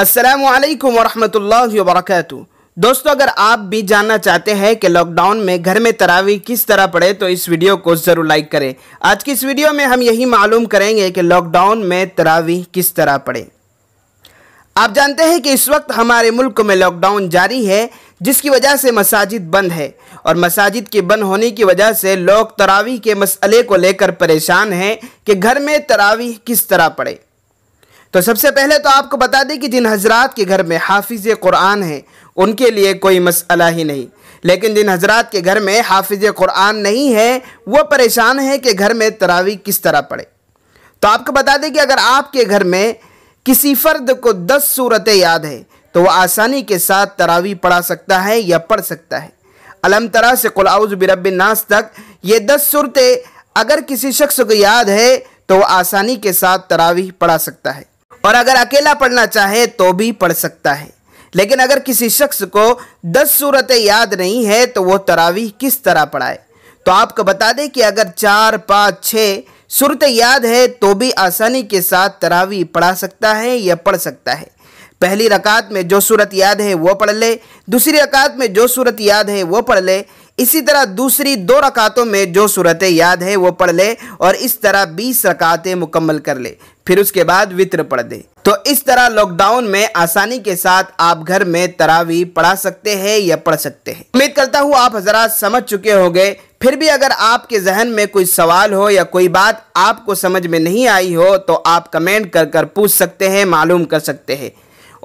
अस्सलाम वालेकुम वरहमतुल्लाहि वबरकातुहू दोस्तों अगर आप भी जानना चाहते हैं कि लॉकडाउन में घर में तरावी किस तरह पड़े तो इस वीडियो को ज़रूर लाइक करें आज की इस वीडियो में हम यही मालूम करेंगे कि लॉकडाउन में तरावी किस तरह पड़े आप जानते हैं कि इस वक्त हमारे मुल्क में लॉकडाउन जारी है जिसकी वजह से मसाजिद बंद है और मसाजिद के बंद होने की वजह से लोग तरावी के मसले को लेकर परेशान हैं कि घर में तरावी किस तरह पड़े तो सबसे पहले तो आपको बता दें कि जिन हजरात के घर में हाफिज़ कुरान हैं उनके लिए कोई मसला ही नहीं लेकिन जिन हजरात के घर में हाफिज़ कुरान नहीं है वो परेशान है कि घर में तरावी किस तरह पढ़े तो आपको बता दें कि अगर आपके घर में किसी फ़र्द को दस सूरतें याद हैं तो वह आसानी के साथ तरावी पढ़ा सकता है या पढ़ सकता है अलम तरह से कुलाउज नास तक ये दस सूरतें अगर किसी शख्स को याद है तो वह आसानी के साथ तरावी पढ़ा सकता है और अगर अकेला पढ़ना चाहे तो भी पढ़ सकता है लेकिन अगर किसी शख्स को दस सूरतें याद नहीं है तो वह तरावी किस तरह पढ़ाए तो आपको बता दें कि अगर चार पाँच छः सूरत याद है तो भी आसानी के साथ तरावी पढ़ा सकता है या पढ़ सकता है पहली रकात में जो सूरत याद है वो पढ़ ले दूसरी रकात में जो सूरत याद है वो पढ़ ले इसी तरह दूसरी दो रकातों में जो सूरत याद है वो पढ़ ले और इस तरह बीस रकातें मुकम्मल कर ले फिर उसके बाद वित्र पढ़ दे तो इस तरह लॉकडाउन में आसानी के साथ आप घर में तरावी पढ़ा सकते हैं या पढ़ सकते हैं उम्मीद करता हूँ आप हजरात समझ चुके होंगे फिर भी अगर आपके जहन में कोई सवाल हो या कोई बात आपको समझ में नहीं आई हो तो आप कमेंट कर कर पूछ सकते हैं मालूम कर सकते हैं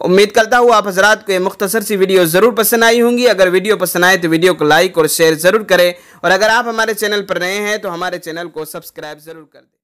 उम्मीद करता हूँ आप हजरात को ये मुख्तसर सी वीडियो ज़रूर पसंद आई होंगी अगर वीडियो पसंद आए तो वीडियो को लाइक और शेयर ज़रूर करें और अगर आप हमारे चैनल पर नए हैं तो हमारे चैनल को सब्सक्राइब ज़रूर कर दें